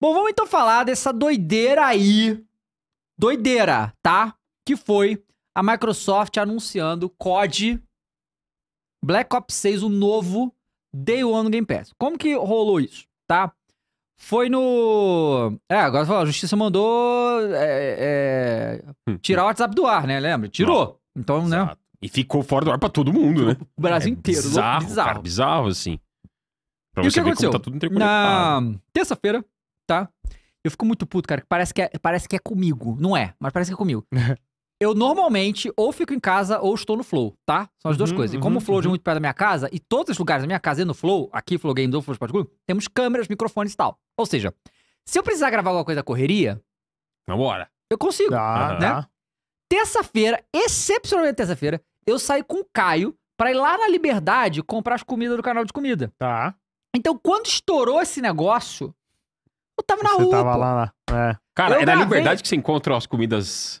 Bom, vamos então falar dessa doideira aí. Doideira, tá? Que foi a Microsoft anunciando COD Black Ops 6, o novo Day One no Game Pass. Como que rolou isso, tá? Foi no. É, agora a justiça mandou é, é, hum. tirar o WhatsApp do ar, né? Lembra? Tirou. Então, né? E ficou fora do ar pra todo mundo, né? O Brasil é inteiro. Bizarro, louco, bizarro. Cara, bizarro, assim. Pra e você o que ver aconteceu? como tá tudo Na terça-feira, tá? Eu fico muito puto, cara, parece que é, parece que é comigo. Não é, mas parece que é comigo. eu normalmente ou fico em casa ou estou no Flow, tá? São as uhum, duas coisas. E como uhum, o Flow é muito perto da minha casa, e todos os lugares da minha casa e no Flow, aqui, Flow Games ou Flow Sport Club, temos câmeras, microfones e tal. Ou seja, se eu precisar gravar alguma coisa da correria. Vambora. Eu consigo. Ah, né? Ah. Terça-feira, excepcionalmente terça-feira, eu saí com o Caio pra ir lá na Liberdade comprar as comidas do canal de comida. Tá. Então, quando estourou esse negócio, eu tava na você rua. Você tava pô. lá É. Cara, eu é na Liberdade vem... que você encontra as comidas.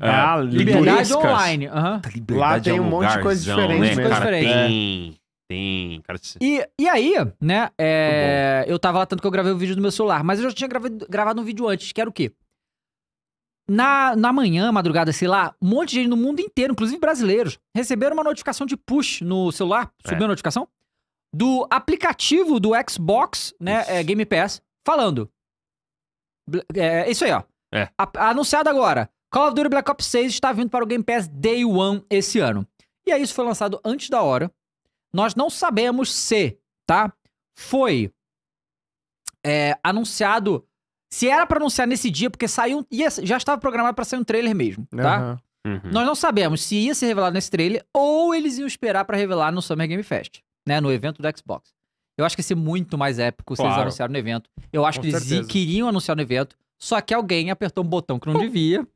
Ah, é, ah, liberdade online. Uhum. Liberdade lá tem é um, um monte de né, coisa diferente. Né, diferente. Tem. Tem, cara. E, e aí, né? É, eu tava lá tanto que eu gravei o um vídeo no meu celular, mas eu já tinha gravado, gravado um vídeo antes, que era o quê? Na, na manhã, madrugada, sei lá, um monte de gente no mundo inteiro, inclusive brasileiros, receberam uma notificação de push no celular, subiu é. a notificação, do aplicativo do Xbox, né, é, Game Pass, falando. É, é isso aí, ó. É. A, anunciado agora. Call of Duty Black Ops 6 está vindo para o Game Pass Day One esse ano. E aí, isso foi lançado antes da hora. Nós não sabemos se, tá? Foi é, anunciado. Se era para anunciar nesse dia, porque saiu. Ia, já estava programado para sair um trailer mesmo, tá? Uhum. Uhum. Nós não sabemos se ia ser revelado nesse trailer ou eles iam esperar para revelar no Summer Game Fest, né? No evento do Xbox. Eu acho que ia ser muito mais épico se eles anunciaram no evento. Eu acho Com que eles certeza. queriam anunciar no evento, só que alguém apertou um botão que não devia. Né?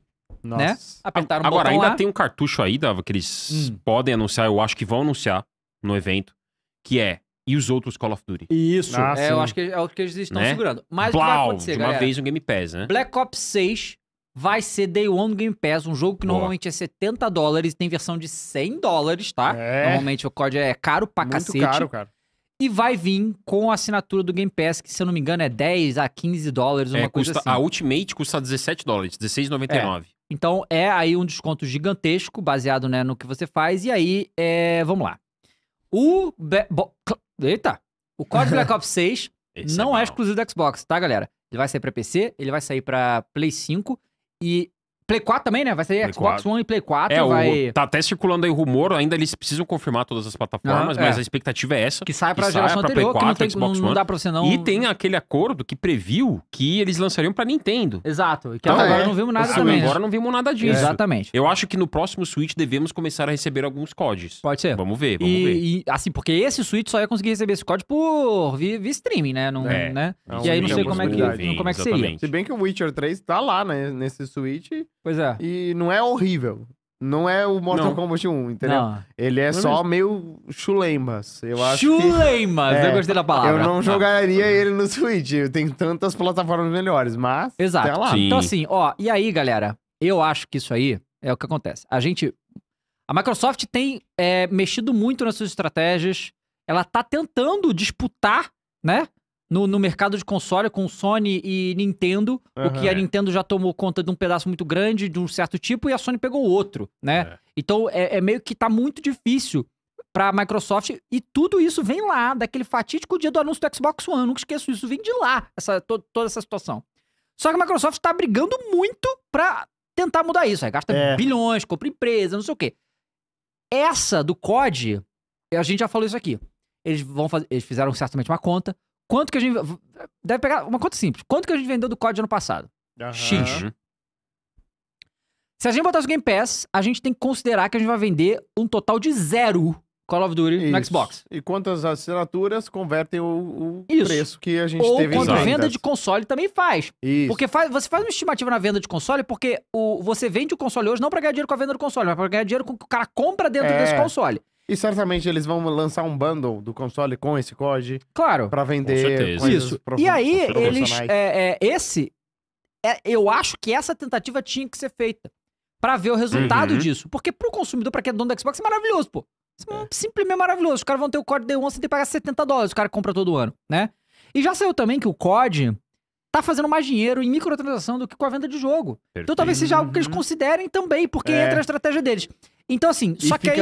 Nossa. Né? Apertaram Agora, botão ainda lá. tem um cartucho aí, Dava, que eles hum. podem anunciar, eu acho que vão anunciar no evento, que é e os outros Call of Duty. Isso. Ah, é, eu acho que é o que eles estão né? segurando. Mas Blau, vai acontecer, de uma galera. vez um Game Pass, né? Black Ops 6 vai ser Day One no Game Pass, um jogo que Boa. normalmente é 70 dólares, tem versão de 100 dólares, tá? É. Normalmente o código é caro pra Muito cacete. caro, cara. E vai vir com a assinatura do Game Pass, que se eu não me engano é 10 a 15 dólares, é, uma é, coisa assim. A Ultimate custa 17 dólares, 16,99. É. Então é aí um desconto gigantesco, baseado né, no que você faz. E aí, é... vamos lá. O... Be... Bo... Eita! O COD Black Ops 6 é não é, é exclusivo do Xbox, tá, galera? Ele vai sair pra PC, ele vai sair pra Play 5. E Play 4 também, né? Vai sair Xbox 4. One e Play 4. É, vai... o... tá até circulando aí o rumor, ainda eles precisam confirmar todas as plataformas, ah, é. mas a expectativa é essa. Que saia pra que geração saia anterior, Play 4, que não, tem, Xbox não, dá pra você não... E tem aquele acordo que previu que eles lançariam pra Nintendo. Exato, e que então, agora é. não vimos nada ah, também. Agora não vimos nada disso. É. Exatamente. Eu acho que no próximo Switch devemos começar a receber alguns codes. Pode ser. Vamos ver, vamos e, ver. E, assim, porque esse Switch só ia conseguir receber esse código por via, via streaming, né? Não, é. né? É e aí não sei como é que, como é que seria. Se bem que o Witcher 3 tá lá, né? Nesse Switch... Pois é. E não é horrível. Não é o Mortal não. Kombat 1, entendeu? Não. Ele é não só mesmo. meio chulembas. Eu acho chulembas! Que, é, eu gostei da palavra. Eu não jogaria ele no Switch. Tem tantas plataformas melhores, mas. Exato. Até lá. Sim. Então, assim, ó, e aí, galera? Eu acho que isso aí é o que acontece. A gente. A Microsoft tem é, mexido muito nas suas estratégias. Ela tá tentando disputar, né? no, no mercado de console com Sony e Nintendo, uhum. o que a Nintendo já tomou conta de um pedaço muito grande, de um certo tipo, e a Sony pegou outro, né? É. Então é, é meio que tá muito difícil pra Microsoft. E tudo isso vem lá, daquele fatídico dia do anúncio do Xbox One. não nunca esqueço isso. Vem de lá, essa, to, toda essa situação. Só que a Microsoft tá brigando muito pra tentar mudar isso. Aí gasta é. bilhões, compra empresa, não sei o quê. Essa do COD, a gente já falou isso aqui. Eles vão fazer, eles fizeram certamente uma conta, Quanto que a gente. Deve pegar uma conta simples. Quanto que a gente vendeu do código ano passado? Uhum. X. Se a gente botar os Game Pass, a gente tem que considerar que a gente vai vender um total de zero Call of Duty Isso. no Xbox. E quantas assinaturas convertem o, o preço que a gente Ou teve quanto venda de console também faz. Isso. Porque faz, você faz uma estimativa na venda de console porque o, você vende o console hoje não para ganhar dinheiro com a venda do console, mas para ganhar dinheiro com o que o cara compra dentro é. desse console. E certamente eles vão lançar um bundle do console com esse COD. Claro. Pra vender. Com Isso. E aí, eles. É, é, esse. É, eu acho que essa tentativa tinha que ser feita. para ver o resultado uhum. disso. Porque pro consumidor, pra quem é dono do Xbox, é maravilhoso, pô. É. Simplesmente é maravilhoso. Os caras vão ter o COD Day 1 sem ter que pagar 70 dólares. O cara compra todo ano, né? E já saiu também que o COD tá fazendo mais dinheiro em microtransação do que com a venda de jogo. Perfeito. Então talvez seja algo que eles uhum. considerem também, porque é. entra a estratégia deles. Então, assim, E só que aí.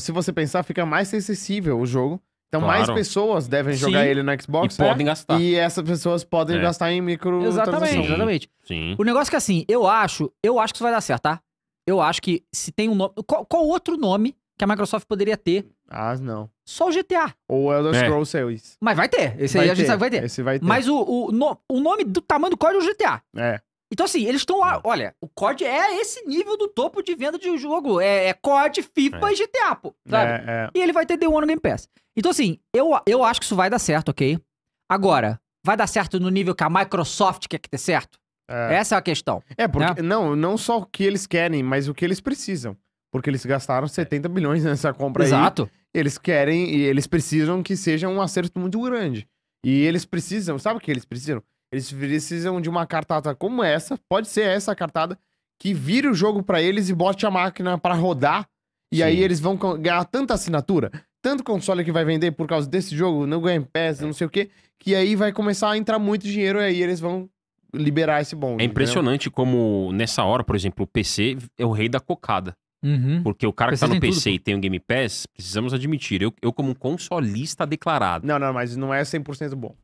se você pensar, fica mais acessível o jogo. Então Claro. mais pessoas devem jogar Sim. ele no E Xbox, né? podem gastar. E essas pessoas podem É. gastar em micro Exatamente, exatamente. Sim. O negócio é que assim, eu acho, eu acho que isso vai dar certo, tá? Eu acho que se tem um nome. Qual, qual outro nome que a Microsoft poderia ter? Ah, não. Só o GTA. Ou Elder é. Scrolls 6. Mas vai ter. Esse aí a gente sabe que vai ter. Esse vai ter. Mas o, o, no- o nome do tamanho do código é o GTA. É. Então, assim, eles estão lá. Hum. Olha, o COD é esse nível do topo de venda de jogo. É, é COD, FIFA é. e GTA, pô. Sabe? É, é. E ele vai ter Day One no Game Pass. Então, assim, eu, eu acho que isso vai dar certo, ok? Agora, vai dar certo no nível que a Microsoft quer que dê certo? É. Essa é a questão. É, porque. Né? Não, não só o que eles querem, mas o que eles precisam. Porque eles gastaram 70 bilhões nessa compra Exato. Aí, eles querem e eles precisam que seja um acerto muito grande. E eles precisam, sabe o que eles precisam? Eles precisam de uma cartada como essa, pode ser essa cartada, que vire o jogo para eles e bote a máquina para rodar. E Sim. aí eles vão ganhar tanta assinatura, tanto console que vai vender por causa desse jogo, no Game Pass, não sei o quê, que aí vai começar a entrar muito dinheiro e aí eles vão liberar esse bom. É impressionante como nessa hora, por exemplo, o PC é o rei da cocada. Uhum. Porque o cara que tá no PC tudo. e tem o um Game Pass, precisamos admitir, eu, eu como um consolista declarado. Não, não, mas não é 100% bom.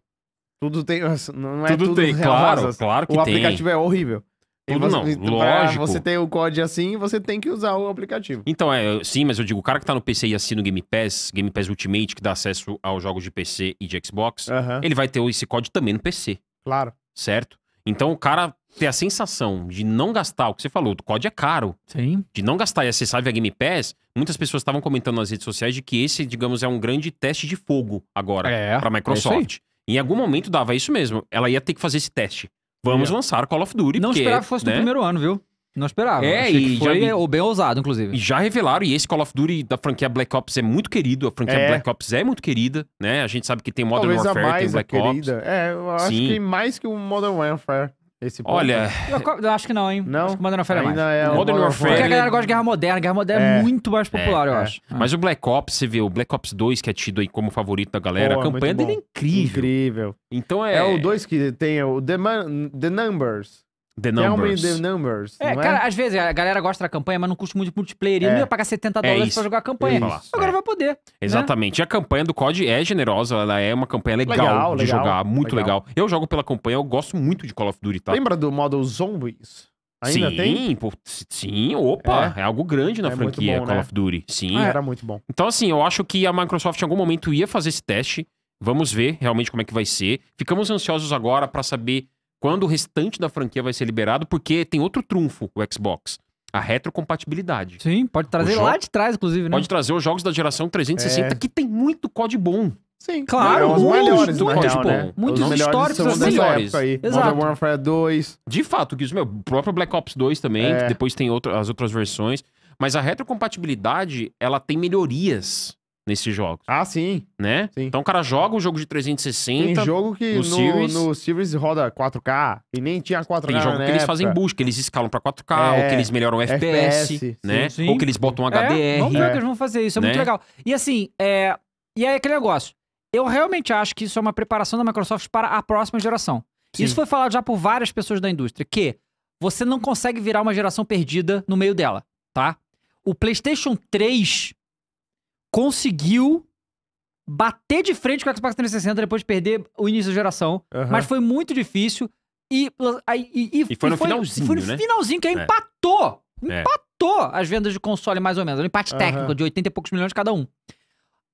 Tudo tem. Não é tudo, tudo tem, claro, claro que tem. O aplicativo tem. é horrível. Tudo você, não, então, lógico. Você tem o código assim, você tem que usar o aplicativo. Então, é, sim, mas eu digo, o cara que tá no PC e assina o Game Pass, Game Pass Ultimate, que dá acesso aos jogos de PC e de Xbox, ele vai ter esse código também no PC. Claro. Certo? Então, o cara ter a sensação de não gastar, o que você falou, o código é caro. Sim. De não gastar e acessar via Game Pass, muitas pessoas estavam comentando nas redes sociais de que esse, digamos, é um grande teste de fogo agora é, para a é Microsoft. É em algum momento dava isso mesmo. Ela ia ter que fazer esse teste. Vamos é. lançar Call of Duty. Não porque, esperava que fosse né? no primeiro ano, viu? Não esperava. É, Achei e foi já, bem ousado, inclusive. E já revelaram, e esse Call of Duty da franquia Black Ops é muito querido. A franquia é. Black Ops é muito querida, né? A gente sabe que tem Modern Talvez Warfare, tem Black Ops. É, eu acho Sim. que mais que o um Modern Warfare. Esse Olha. Eu, eu acho que não, hein? Não. Acho que Modern Warfare é ainda é, mais. é Modern Warfare. Porque a galera gosta de guerra moderna. Guerra moderna é, é muito mais é, popular, é, eu acho. É. Mas o Black Ops, você vê, o Black Ops 2, que é tido aí como favorito da galera, a campanha dele é incrível. Incrível. Então é. É o 2 que tem o The, Man... The Numbers. The Numbers. the numbers. É, é? cara, é? às vezes a galera gosta da campanha, mas não custa muito de multiplayer. É. E não ia pagar 70 é dólares é isso. pra jogar a campanha. Agora é. vai poder. Né? Exatamente. Né? E a campanha do COD é generosa, ela é uma campanha legal, legal de legal, jogar, muito legal. legal. Eu jogo pela campanha, eu gosto muito de Call of Duty, tá? Lembra do modo Zombies? Ainda sim, tem? Pô, sim, opa, é. é algo grande na é franquia bom, Call né? of Duty. Sim. Ah, era muito bom. Então, assim, eu acho que a Microsoft em algum momento ia fazer esse teste. Vamos ver realmente como é que vai ser. Ficamos ansiosos agora para saber quando o restante da franquia vai ser liberado, porque tem outro trunfo o Xbox. A retrocompatibilidade. Sim, pode trazer lá de trás, inclusive, né? Pode trazer os jogos da geração 360, é. que tem muito código bom. Sim, claro. os melhores, do código real, bom. Né? Muitos históricos são assim. melhores. Exato. Modern Warfare 2. De fato, que meu, o próprio Black Ops 2 também, é. depois tem outra, as outras versões. Mas a retrocompatibilidade, ela tem melhorias nesses jogos. Ah, sim. Né? Sim. Então o cara joga o jogo de 360. Tem jogo que no, no, Series. no Series roda 4K e nem tinha 4K. Tem jogo que época. eles fazem boost, que eles escalam pra 4K, é, ou que eles melhoram o FPS, FPS né? Sim, sim. Ou que eles botam um HDR. É, vamos ver é. que eles vão fazer isso, é né? muito legal. E assim, é... e aí é aquele negócio. Eu realmente acho que isso é uma preparação da Microsoft para a próxima geração. Sim. Isso foi falado já por várias pessoas da indústria, que você não consegue virar uma geração perdida no meio dela, tá? O PlayStation 3 conseguiu bater de frente com o Xbox 360 depois de perder o início da geração. Uhum. Mas foi muito difícil. E, e, e, e foi no foi, finalzinho, foi no né? finalzinho que é. empatou. É. Empatou é. as vendas de console, mais ou menos. Um empate uhum. técnico de 80 e poucos milhões cada um.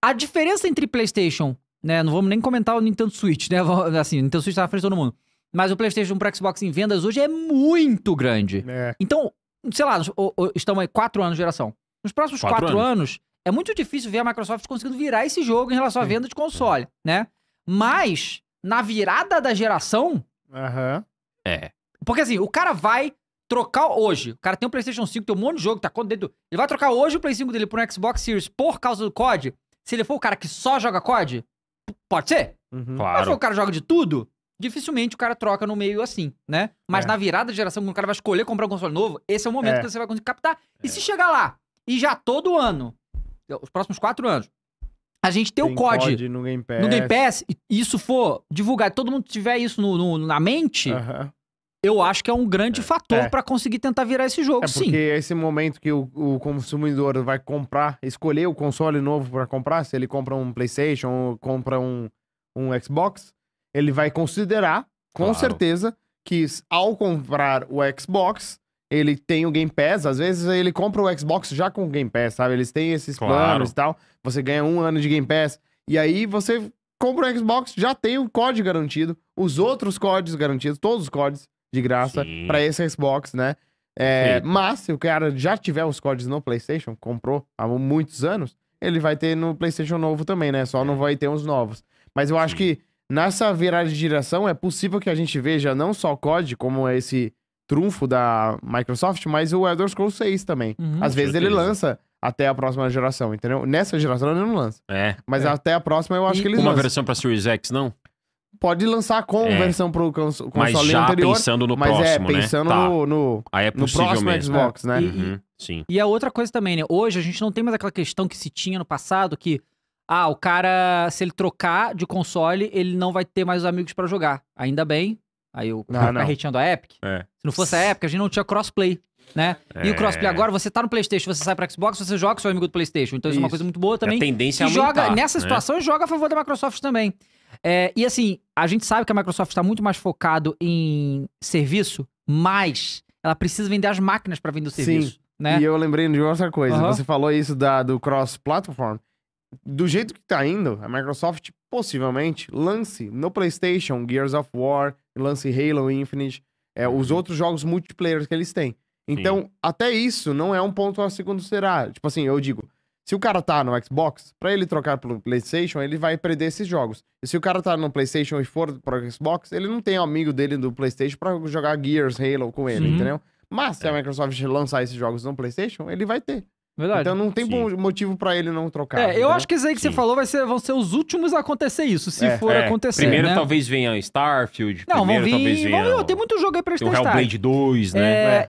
A diferença entre PlayStation, né? Não vamos nem comentar o Nintendo Switch, né? Assim, o Nintendo Switch tá na frente de todo mundo. Mas o PlayStation pro Xbox em vendas hoje é muito grande. É. Então, sei lá, estamos aí quatro anos de geração. Nos próximos quatro, quatro anos. anos é muito difícil ver a Microsoft conseguindo virar esse jogo em relação à venda de console, né? Mas, na virada da geração. Aham. Uhum. É. Porque assim, o cara vai trocar hoje. O cara tem um PlayStation 5, tem um monte de jogo, tá dentro. Ele vai trocar hoje o PlayStation 5 dele por um Xbox Series por causa do COD? Se ele for o cara que só joga COD? Pode ser? Uhum. Claro. Mas se o cara joga de tudo, dificilmente o cara troca no meio assim, né? Mas é. na virada da geração, quando o cara vai escolher comprar um console novo, esse é o momento é. que você vai conseguir captar. É. E se chegar lá e já todo ano então, os próximos quatro anos, a gente ter Tem o COD, COD no Game Pass, no Game Pass e isso for divulgado, todo mundo tiver isso no, no na mente, eu acho que é um grande é, fator é. para conseguir tentar virar esse jogo, é sim. Porque esse momento que o, o, consumidor vai comprar, escolher o console novo para comprar, se ele compra um PlayStation ou compra um, um Xbox, ele vai considerar, com claro. certeza, que ao comprar o Xbox, ele tem o Game Pass, às vezes ele compra o Xbox já com o Game Pass, sabe? Eles têm esses claro. planos e tal. Você ganha um ano de Game Pass. E aí você compra o Xbox, já tem o código garantido, os outros códigos garantidos, todos os códigos de graça para esse Xbox, né? É, mas se o cara já tiver os códigos no PlayStation, comprou há muitos anos, ele vai ter no PlayStation novo também, né? Só não é. vai ter os novos. Mas eu acho que nessa virada de geração é possível que a gente veja não só COD, como esse trunfo da Microsoft, mas o Elder Scrolls 6 também. Uhum, Às vezes certeza. ele lança até a próxima geração, entendeu? Nessa geração ele não lança. É. Mas é. até a próxima eu acho e que ele lança. Uma versão pra Series X, não? Pode lançar com é. versão pro console mas já anterior, pensando no mas é, próximo, é, pensando né? tá. no, no, Aí é no próximo mesmo. Xbox, é. né? Uhum, e, uhum. Sim. E a outra coisa também, né? Hoje a gente não tem mais aquela questão que se tinha no passado que ah, o cara, se ele trocar de console, ele não vai ter mais os amigos para jogar. Ainda bem, Aí eu ah, a da Epic. É. Se não fosse a Epic, a gente não tinha crossplay. Né? É. E o é. crossplay agora, você tá no PlayStation, você sai para Xbox, você joga com seu amigo do PlayStation. Então isso, isso, é uma coisa muito boa também. A tendência é aumentar, joga nessa né? situação né? joga a favor da Microsoft também. É, e assim, a gente sabe que a Microsoft está muito mais focado em serviço, mas ela precisa vender as máquinas para vender o serviço. Sim. Né? E eu lembrei de outra coisa. Uhum. Você falou isso da, do cross-platform do jeito que tá indo, a Microsoft possivelmente lance no PlayStation Gears of War, lance Halo Infinite, é, os uhum. outros jogos multiplayer que eles têm. Então, Sim. até isso não é um ponto a segundo será Tipo assim, eu digo, se o cara tá no Xbox, para ele trocar pro PlayStation, ele vai perder esses jogos. E se o cara tá no PlayStation e for pro Xbox, ele não tem amigo dele do PlayStation para jogar Gears, Halo com ele, entendeu? Mas se é. a Microsoft lançar esses jogos no PlayStation, ele vai ter. Verdade. Então não tem bom motivo para ele não trocar. É, entendeu? eu acho que isso aí que Sim. você falou vai ser, vão ser os últimos a acontecer isso, se é, for é. acontecer. Primeiro né? talvez venha Starfield, não, primeiro vão vir, talvez venha. Vão, tem muito jogo aí pra eles O Hellblade 2, né? É, é.